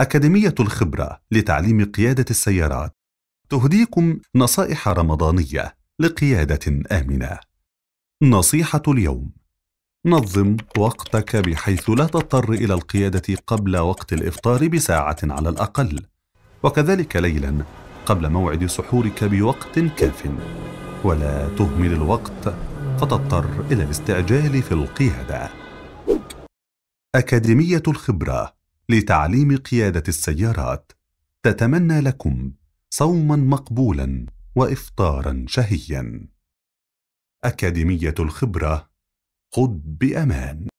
أكاديمية الخبرة لتعليم قيادة السيارات تهديكم نصائح رمضانية لقيادة آمنة. نصيحة اليوم: نظم وقتك بحيث لا تضطر إلى القيادة قبل وقت الإفطار بساعة على الأقل، وكذلك ليلاً قبل موعد سحورك بوقت كاف، ولا تهمل الوقت فتضطر إلى الاستعجال في القيادة. أكاديمية الخبرة لتعليم قيادة السيارات تتمنى لكم صوما مقبولا وإفطارا شهيا أكاديمية الخبرة خذ بأمان